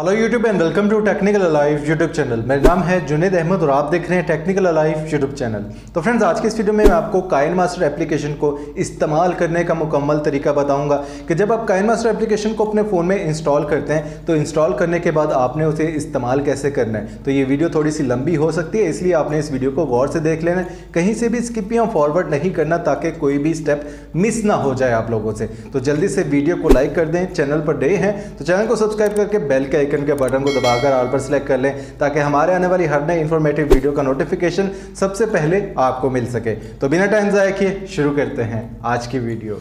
hello YouTube and welcome to technical alive YouTube channel मेरा नाम है जुनेद अहमद और आप देख रहे हैं टेक्निकल अलाइव यूट्यूब चैनल तो फ्रेंड्स आज के इस वीडियो में मैं आपको काइन मास्टर एप्लीकेशन को इस्तेमाल करने का मुकम्मल तरीका बताऊंगा कि जब आप काइन मास्टर एप्लीकेशन को अपने फ़ोन में इंस्टॉल करते हैं तो इंस्टॉल करने के बाद आपने उसे इस्तेमाल कैसे करना है तो ये वीडियो थोड़ी सी लंबी हो सकती है इसलिए आपने इस वीडियो को गौर से देख लेना कहीं से भी स्किप या फॉरवर्ड नहीं करना ताकि कोई भी स्टेप मिस ना हो जाए आप लोगों से तो जल्दी से वीडियो को लाइक कर दें चैनल पर डे हैं तो चैनल को सब्सक्राइब करके बेल का आइकन के बटन को दबाकर ऑल पर सिलेक्ट कर लें ताकि हमारे आने वाली हर नए इन्फॉर्मेटिव वीडियो का नोटिफिकेशन सबसे पहले आपको मिल सके तो बिना टाइम जाए किए शुरू करते हैं आज की वीडियो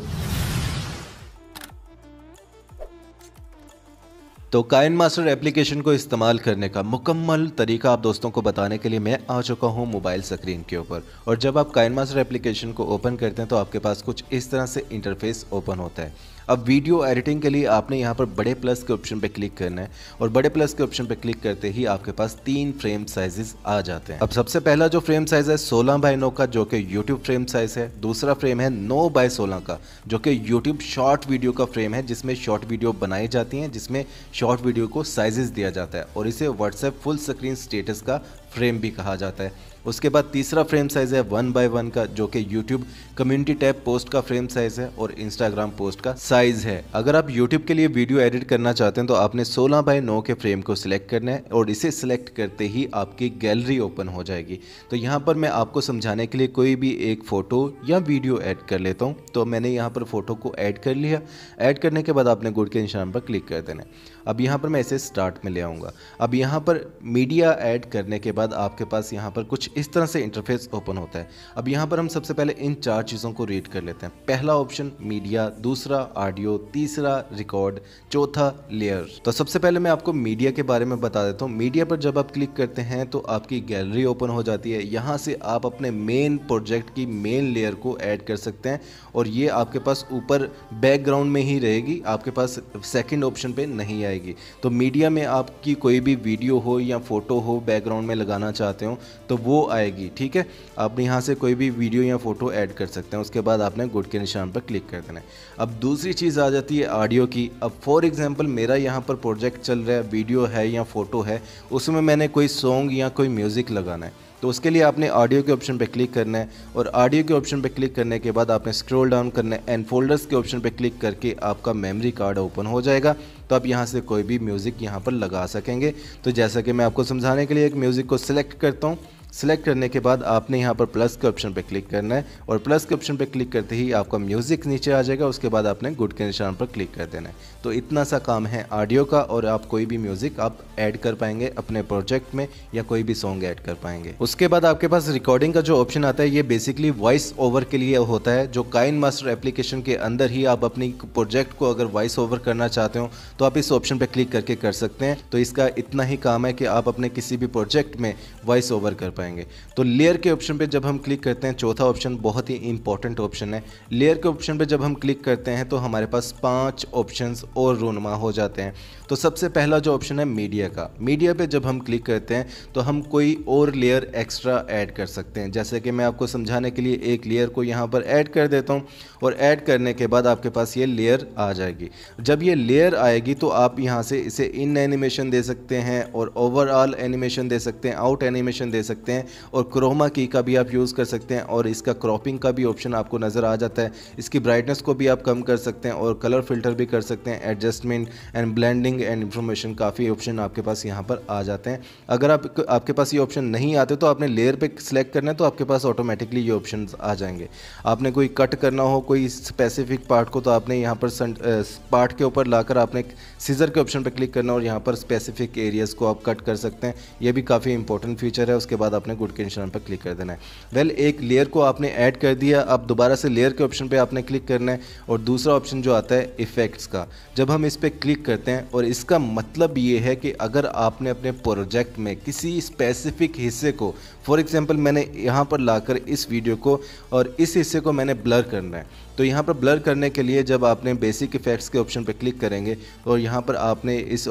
तो काइन मास्टर एप्लीकेशन को इस्तेमाल करने का मुकम्मल तरीका आप दोस्तों को बताने के लिए मैं आ चुका हूं मोबाइल स्क्रीन के ऊपर और जब आप काइन मास्टर एप्लीकेशन को ओपन करते हैं तो आपके पास कुछ इस तरह से इंटरफेस ओपन होता है अब वीडियो एडिटिंग के लिए आपने यहाँ पर बड़े प्लस के ऑप्शन पर क्लिक करना है और बड़े प्लस के ऑप्शन पर क्लिक करते ही आपके पास तीन फ्रेम साइजेस आ जाते हैं अब सबसे पहला जो फ्रेम साइज है सोलह बाई नौ का जो कि यूट्यूब फ्रेम साइज है दूसरा फ्रेम है नौ बाय सोलह का जो कि यूट्यूब शॉर्ट वीडियो का फ्रेम है जिसमें शॉर्ट वीडियो बनाई जाती हैं जिसमें शॉर्ट वीडियो को साइजेस दिया जाता है और इसे व्हाट्सएप फुल स्क्रीन स्टेटस का फ्रेम भी कहा जाता है उसके बाद तीसरा फ्रेम साइज़ है वन बाय वन का जो कि यूट्यूब कम्युनिटी टैब पोस्ट का फ्रेम साइज़ है और इंस्टाग्राम पोस्ट का साइज़ है अगर आप यूट्यूब के लिए वीडियो एडिट करना चाहते हैं तो आपने सोलह बाय नौ के फ्रेम को सिलेक्ट करना है और इसे सिलेक्ट करते ही आपकी गैलरी ओपन हो जाएगी तो यहाँ पर मैं आपको समझाने के लिए कोई भी एक फ़ोटो या वीडियो ऐड कर लेता हूँ तो मैंने यहाँ पर फ़ोटो को ऐड कर लिया ऐड करने के बाद आपने गुड के निशान पर क्लिक कर देना है अब यहाँ पर मैं इसे स्टार्ट में ले आऊँगा अब यहाँ पर मीडिया ऐड करने के बाद आपके पास यहाँ पर कुछ इस तरह से इंटरफेस ओपन होता है अब यहाँ पर हम सबसे पहले इन चार चीज़ों को रीड कर लेते हैं पहला ऑप्शन मीडिया दूसरा ऑडियो तीसरा रिकॉर्ड चौथा लेयर तो सबसे पहले मैं आपको मीडिया के बारे में बता देता हूँ मीडिया पर जब आप क्लिक करते हैं तो आपकी गैलरी ओपन हो जाती है यहाँ से आप अपने मेन प्रोजेक्ट की मेन लेयर को ऐड कर सकते हैं और ये आपके पास ऊपर बैकग्राउंड में ही रहेगी आपके पास सेकेंड ऑप्शन पर नहीं आएगी तो मीडिया में आपकी कोई भी वीडियो हो या फोटो हो बैकग्राउंड में लगाना चाहते हो तो वो आएगी ठीक है आपने यहाँ से कोई भी वीडियो या फ़ोटो ऐड कर सकते हैं उसके बाद आपने गुड के निशान पर क्लिक कर देना है अब दूसरी चीज़ आ जाती है ऑडियो की अब फॉर एग्ज़ाम्पल मेरा यहाँ पर प्रोजेक्ट चल रहा है वीडियो है या फ़ोटो है उसमें मैंने कोई सॉन्ग या कोई म्यूज़िक लगाना है तो उसके लिए आपने ऑडियो के ऑप्शन पर क्लिक करना है और ऑडियो के ऑप्शन पर क्लिक करने के बाद आपने स्क्रॉल डाउन करना है एंड फोल्डर्स के ऑप्शन पर क्लिक करके आपका मेमोरी कार्ड ओपन हो जाएगा तो आप यहाँ से कोई भी म्यूज़िक यहाँ पर लगा सकेंगे तो जैसा कि मैं आपको समझाने के लिए एक म्यूज़िक को सिलेक्ट करता हूँ सेलेक्ट करने के बाद आपने यहाँ पर प्लस के ऑप्शन पर क्लिक करना है और प्लस के ऑप्शन पर क्लिक करते ही आपका म्यूज़िक नीचे आ जाएगा उसके बाद आपने गुड के निशान पर क्लिक कर देना है तो इतना सा काम है ऑडियो का और आप कोई भी म्यूज़िक आप ऐड कर पाएंगे अपने प्रोजेक्ट में या कोई भी सॉन्ग ऐड कर पाएंगे उसके बाद आपके पास रिकॉर्डिंग का जो ऑप्शन आता है ये बेसिकली वॉइस ओवर के लिए होता है जो काइन मास्टर एप्लीकेशन के अंदर ही आप अपनी प्रोजेक्ट को अगर वॉइस ओवर करना चाहते हो तो आप इस ऑप्शन पर क्लिक करके कर सकते हैं तो इसका इतना ही काम है कि आप अपने किसी भी प्रोजेक्ट में वॉइस ओवर कर पाएंगे तो लेयर के ऑप्शन पे जब हम क्लिक करते हैं चौथा ऑप्शन बहुत ही इंपॉर्टेंट ऑप्शन है लेयर के ऑप्शन पे जब हम क्लिक करते हैं तो हमारे पास पांच ऑप्शंस और रोनमा हो जाते हैं तो सबसे पहला जो ऑप्शन है मीडिया का मीडिया पे जब हम क्लिक करते हैं तो हम कोई और लेयर एक्स्ट्रा ऐड कर सकते हैं जैसे कि मैं आपको समझाने के लिए एक लेयर को यहाँ पर ऐड कर देता हूँ और ऐड करने के बाद आपके पास ये लेयर आ जाएगी जब ये लेयर आएगी तो आप यहाँ से इसे इन एनिमेशन दे सकते हैं और ओवरऑल एनिमेशन दे सकते हैं आउट एनिमेशन दे सकते हैं सकते हैं और क्रोमा की का भी आप यूज़ कर सकते हैं और इसका क्रॉपिंग का भी ऑप्शन आपको नज़र आ जाता है इसकी ब्राइटनेस को भी आप कम कर सकते हैं और कलर फिल्टर भी कर सकते हैं adjustment and blending and information काफ़ी ऑप्शन आपके पास यहाँ पर आ जाते हैं अगर आप आपके पास ये ऑप्शन नहीं आते तो आपने लेयर पर सिलेक्ट करना है तो आपके पास ऑटोमेटिकली ये ऑप्शन आ जाएंगे आपने कोई कट करना हो कोई स्पेसिफिक पार्ट को तो आपने यहाँ पर पार्ट के ऊपर लाकर आपने सीज़र के ऑप्शन पर क्लिक करना और यहाँ पर स्पेसिफिक एरियाज़ को आप कट कर सकते हैं ये भी काफ़ी इंपॉर्टेंट फीचर है उसके बाद आपने गुड के निशान पर क्लिक कर देना है वेल एक लेयर को आपने ऐड कर दिया अब दोबारा से लेयर के ऑप्शन पर आपने क्लिक करना है और दूसरा ऑप्शन जो आता है इफ़ेक्ट्स का जब हम इस पर क्लिक करते हैं और इसका मतलब ये है कि अगर आपने अपने प्रोजेक्ट में किसी स्पेसिफिक हिस्से को फॉर एग्ज़ाम्पल मैंने यहाँ पर लाकर इस वीडियो को और इस हिस्से को मैंने ब्लर करना है तो यहाँ पर ब्लर करने के लिए जब आपने बेसिक इफेक्ट्स के ऑप्शन पर क्लिक करेंगे और यहाँ पर आपने इस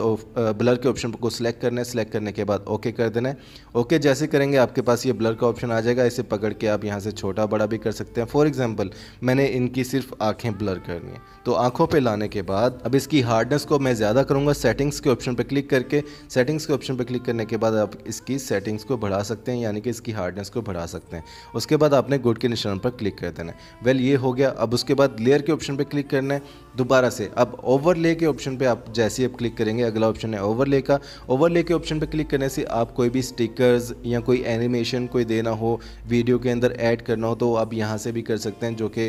ब्लर के ऑप्शन को सिलेक्ट करना है सिलेक्ट करने के बाद ओके कर देना है ओके जैसे करेंगे आपके पास ये ब्लर का ऑप्शन आ जाएगा इसे पकड़ के आप यहाँ से छोटा बड़ा भी कर सकते हैं फॉर एग्ज़ाम्पल मैंने इनकी सिर्फ आँखें ब्लर करनी है तो आँखों पर लाने के बाद अब इसकी हार्डनेस को मैं ज़्यादा करूँगा सेटिंग्स के ऑप्शन पर क्लिक करके सेटिंग्स के ऑप्शन पर क्लिक करने के बाद आप इसकी सेटिंग्स को बढ़ा सकते हैं यानी कि करके इसकी हार्डनेस को बढ़ा सकते हैं उसके बाद आपने गुड के निशान पर क्लिक कर देना है वेल ये हो गया अब उसके बाद लेयर के ऑप्शन पर क्लिक करना है दोबारा से अब ओवरले के ऑप्शन पर आप जैसे ही आप क्लिक करेंगे अगला ऑप्शन है ओवरले का ओवरले के ऑप्शन पर क्लिक करने से आप कोई भी स्टिकर्स या कोई एनिमेशन कोई देना हो वीडियो के अंदर ऐड करना हो तो आप यहाँ से भी कर सकते हैं जो कि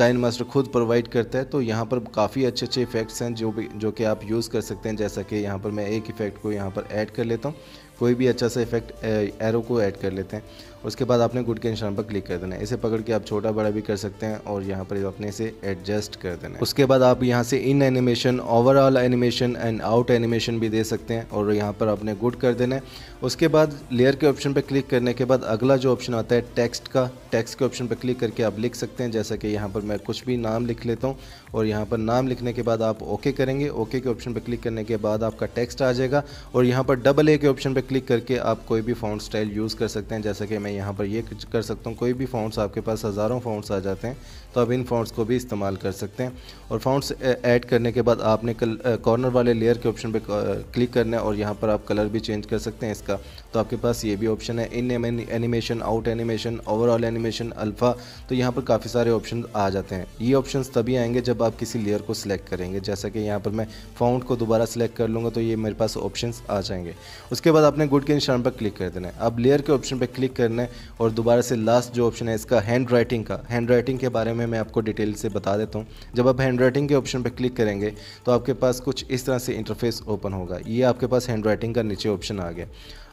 काइन मास्टर खुद प्रोवाइड करता है तो यहाँ पर काफ़ी अच्छे अच्छे इफेक्ट्स हैं जो भी जो कि आप यूज़ कर सकते हैं जैसा कि यहाँ पर मैं एक इफेक्ट को यहाँ पर ऐड कर लेता हूँ कोई भी अच्छा सा इफेक्ट एरो को ऐड कर लेते हैं उसके बाद आपने गुड के निशान पर क्लिक कर देना है इसे पकड़ के आप छोटा बड़ा भी कर सकते हैं और यहाँ पर अपने इसे एडजस्ट कर देना है उसके बाद आप यहाँ से in animation overall animation and out animation भी दे सकते हैं और यहाँ पर आपने गुड कर देना है उसके बाद लेयर के ऑप्शन पर क्लिक करने के बाद अगला जो ऑप्शन आता है टेक्स्ट का टेक्स्ट के ऑप्शन पर क्लिक करके आप लिख सकते हैं जैसा कि यहाँ पर मैं कुछ भी नाम लिख लेता हूँ और यहाँ पर नाम लिखने के बाद आप ओके करेंगे ओके के ऑप्शन पर क्लिक करने के बाद आपका टेक्स्ट आ जाएगा और यहाँ पर डबल ए के ऑप्शन पर क्लिक करके आप कोई भी फाउंड स्टाइल यूज़ कर सकते हैं जैसा कि मैं यहाँ पर ये कर सकता हूँ कोई भी फ़ॉन्ट्स आपके पास हज़ारों फ़ॉन्ट्स आ जाते हैं तो आप इन फाउंड्स को भी इस्तेमाल कर सकते हैं और फाउंड्स ऐड करने के बाद आपने कल कॉर्नर वाले लेयर के ऑप्शन पे क्लिक करना है और यहाँ पर आप कलर भी चेंज कर सकते हैं इसका तो आपके पास ये भी ऑप्शन है in animation out animation overall animation alpha तो यहाँ पर काफ़ी सारे ऑप्शन आ जाते हैं ये ऑप्शन तभी आएंगे जब आप किसी लेयर को सिलेक्ट करेंगे जैसा कि यहाँ पर मैं फाउंड को दोबारा सेलेक्ट कर लूँगा तो ये मेरे पास ऑप्शन आ जाएंगे उसके बाद आपने गुड के निशान पर क्लिक कर देना है अब लेयर के ऑप्शन पर क्लिक करना है और दोबारा से लास्ट जो ऑप्शन है इसका हैंड राइटिंग का हैंड राइटिंग के बारे में में मैं आपको डिटेल से बता देता हूँ जब आप हैंड राइटिंग के ऑप्शन पर क्लिक करेंगे तो आपके पास कुछ इस तरह से इंटरफेस ओपन होगा ये आपके पास हैंड राइटिंग का नीचे ऑप्शन आ गया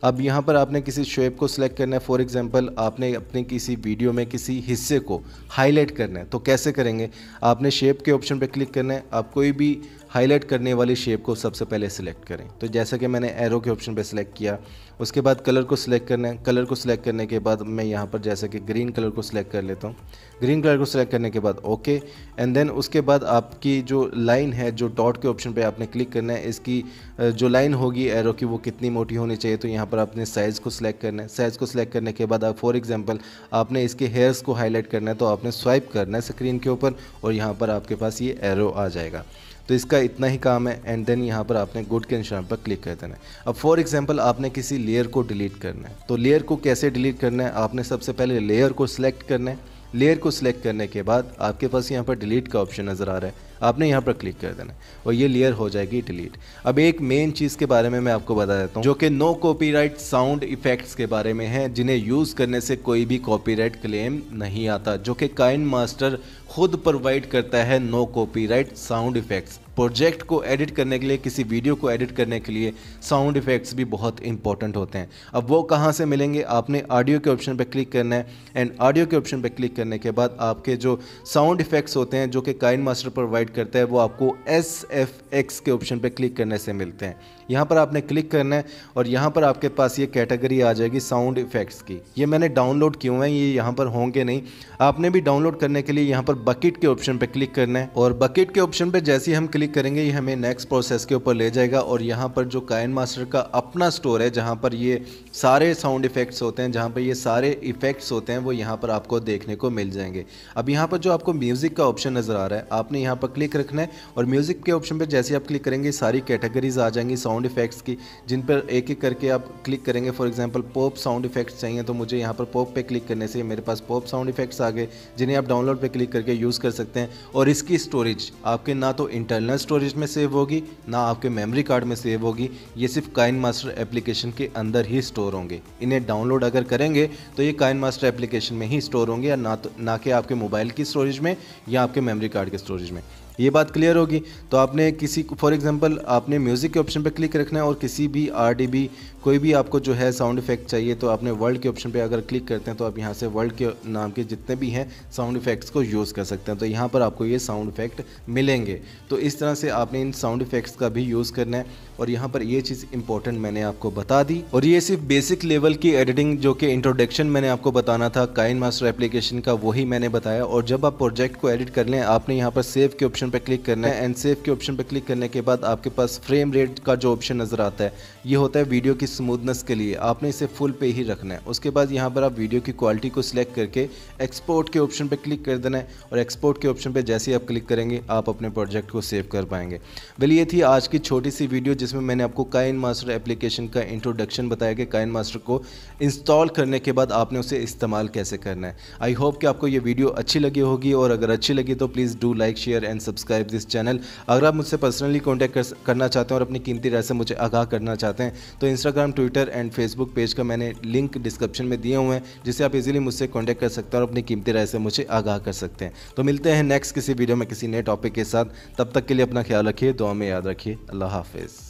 अब यहाँ पर आपने किसी शेप को सिलेक्ट करना है फॉर एग्जांपल आपने अपने किसी वीडियो में किसी हिस्से को हाईलाइट करना है तो कैसे करेंगे आपने शेप के ऑप्शन पर क्लिक करना है आप कोई भी हाईलाइट करने वाली शेप को सबसे पहले सिलेक्ट करें तो जैसा कि मैंने एरो के ऑप्शन पर सिलेक्ट किया उसके बाद कलर को सिलेक्ट करना है कलर को सिलेक्ट करने के बाद मैं यहाँ पर जैसा कि ग्रीन कलर को सिलेक्ट कर लेता हूँ ग्रीन कलर को सिलेक्ट करने के बाद ओके एंड देन उसके बाद आपकी जो लाइन है जो डॉट के ऑप्शन पर आपने क्लिक करना है इसकी जो लाइन होगी एरो की वो कितनी मोटी होनी चाहिए तो यहाँ यहाँ पर आपने साइज़ को सिलेक्ट करना है साइज़ को सिलेक्ट करने के बाद फॉर एग्जांपल आपने इसके हेयर्स को हाईलाइट करना है तो आपने स्वाइप करना है स्क्रीन के ऊपर और यहाँ पर आपके पास ये एरो आ जाएगा तो इसका इतना ही काम है एंड देन यहाँ पर आपने गुड के निशान पर क्लिक कर देना है अब फॉर एग्जांपल आपने किसी लेयर को डिलीट करना है तो लेयर को कैसे डिलीट करना है आपने सबसे पहले लेयर को सिलेक्ट करना है लेयर को सिलेक्ट करने के बाद आपके पास यहाँ पर डिलीट का ऑप्शन नज़र आ रहा है आपने यहाँ पर क्लिक कर देना है और ये लेयर हो जाएगी डिलीट अब एक मेन चीज़ के बारे में मैं आपको बता देता हूँ जो कि नो कॉपीराइट साउंड इफेक्ट्स के बारे में है जिन्हें यूज़ करने से कोई भी कॉपीराइट क्लेम नहीं आता जो कि काइन मास्टर खुद प्रोवाइड करता है no copyright sound effects project को एडिट करने के लिए किसी वीडियो को एडिट करने के लिए साउंड इफेक्ट्स भी बहुत इंपॉर्टेंट होते हैं अब वो कहाँ से मिलेंगे आपने ऑडियो के ऑप्शन पर क्लिक करना है एंड ऑडियो के ऑप्शन पर क्लिक करने के बाद आपके जो साउंड इफेक्ट्स होते हैं जो कि काइन मास्टर प्रोवाइड प्रोवाइड करता है वो आपको एस एफ एक्स के ऑप्शन पर क्लिक करने से मिलते हैं यहाँ पर आपने क्लिक करना है और यहाँ पर आपके पास ये कैटेगरी आ जाएगी साउंड इफ़ेक्ट्स की ये मैंने डाउनलोड किए हुए हैं ये यहाँ पर होंगे नहीं आपने भी डाउनलोड करने के लिए यहाँ पर बकेट के ऑप्शन पर क्लिक करना है और बकेट के ऑप्शन पर जैसे ही हम क्लिक करेंगे ये हमें नेक्स्ट प्रोसेस के ऊपर ले जाएगा और यहाँ पर जो कायन मास्टर का अपना स्टोर है जहाँ पर ये सारे साउंड इफ़ेक्ट्स होते हैं जहाँ पर ये सारे इफ़ेक्ट्स होते हैं वो यहाँ पर आपको देखने को मिल जाएंगे अब यहाँ पर जो आपको म्यूज़िक का ऑप्शन नज़र आ रहा है आपने यहाँ पर क्लिक रखना है और म्यूज़िक के ऑप्शन पर जैसे आप क्लिक करेंगे सारी कैटेगरीज आ जाएंगी साउंड इफेक्ट्स की जिन पर एक एक करके आप क्लिक करेंगे for example pop sound effects चाहिए तो मुझे यहाँ पर पॉप पे क्लिक करने से मेरे पास पॉप साउंड इफेक्ट्स आ गए जिन्हें आप डाउनलोड पर क्लिक करके यूज़ कर सकते हैं और इसकी स्टोरेज आपके ना तो इंटरनल स्टोरेज में सेव होगी ना आपके मेमोरी कार्ड में सेव होगी ये सिर्फ काइन मास्टर एप्लीकेशन के अंदर ही स्टोर होंगे इन्हें डाउनलोड अगर करेंगे तो ये काइन मास्टर एप्लीकेशन में ही स्टोर होंगे या ना तो ना कि आपके मोबाइल की स्टोरेज में या आपके मेमोरी कार्ड के स्टोरेज में ये बात क्लियर होगी तो आपने किसी फॉर एग्जांपल आपने म्यूज़िक के ऑप्शन पे क्लिक रखना है और किसी भी आर कोई भी आपको जो है साउंड इफेक्ट चाहिए तो आपने वर्ल्ड के ऑप्शन पे अगर क्लिक करते हैं तो आप यहाँ से वर्ल्ड के नाम के जितने भी हैं साउंड इफेक्ट्स को यूज़ कर सकते हैं तो यहाँ पर आपको ये साउंड इफेक्ट मिलेंगे तो इस तरह से आपने इन साउंड इफेक्ट्स का भी यूज़ करना है और यहाँ पर ये चीज़ इंपॉर्टेंट मैंने आपको बता दी और ये सिर्फ बेसिक लेवल की एडिटिंग जो कि इंट्रोडक्शन मैंने आपको बताना था काइन मास्टर एप्लीकेशन का वही मैंने बताया और जब आप प्रोजेक्ट को एडिट कर लें आपने यहाँ पर सेव के ऑप्शन ऑप्शन पर क्लिक करना है एंड सेफ के ऑप्शन पर क्लिक करने के बाद आपके पास फ्रेम रेट का जो ऑप्शन नज़र आता है ये होता है वीडियो की स्मूदनेस के लिए आपने इसे फुल पे ही रखना है उसके बाद यहाँ पर आप वीडियो की क्वालिटी को सिलेक्ट करके एक्सपोर्ट के ऑप्शन पर क्लिक कर देना है और एक्सपोर्ट के ऑप्शन पर जैसे ही आप क्लिक करेंगे आप अपने प्रोजेक्ट को सेव कर पाएंगे वेल ये थी आज की छोटी सी वीडियो जिसमें मैंने आपको काइन मास्टर एप्लीकेशन का इंट्रोडक्शन बताया कि काइन मास्टर को इंस्टॉल करने के बाद आपने उसे इस्तेमाल कैसे करना है आई होप कि आपको ये वीडियो अच्छी लगी होगी और अगर अच्छी लगी तो please do like share and subscribe subscribe this channel अगर आप मुझसे पर्सनली कॉन्टैक्ट कर, करना चाहते हैं और अपनी कीमती राय से मुझे आगाह करना चाहते हैं तो Instagram Twitter and Facebook page का मैंने लिंक डिस्क्रिप्शन में दिए हुए हैं जिससे आप इजिली मुझसे कॉन्टैक्ट कर सकते हैं और अपनी कीमती राय से मुझे आगाह कर सकते हैं तो मिलते हैं नेक्स्ट किसी वीडियो में किसी नए टॉपिक के साथ तब तक के लिए अपना ख्याल रखिए दुआ में याद रखिए अल्लाह हाफिज़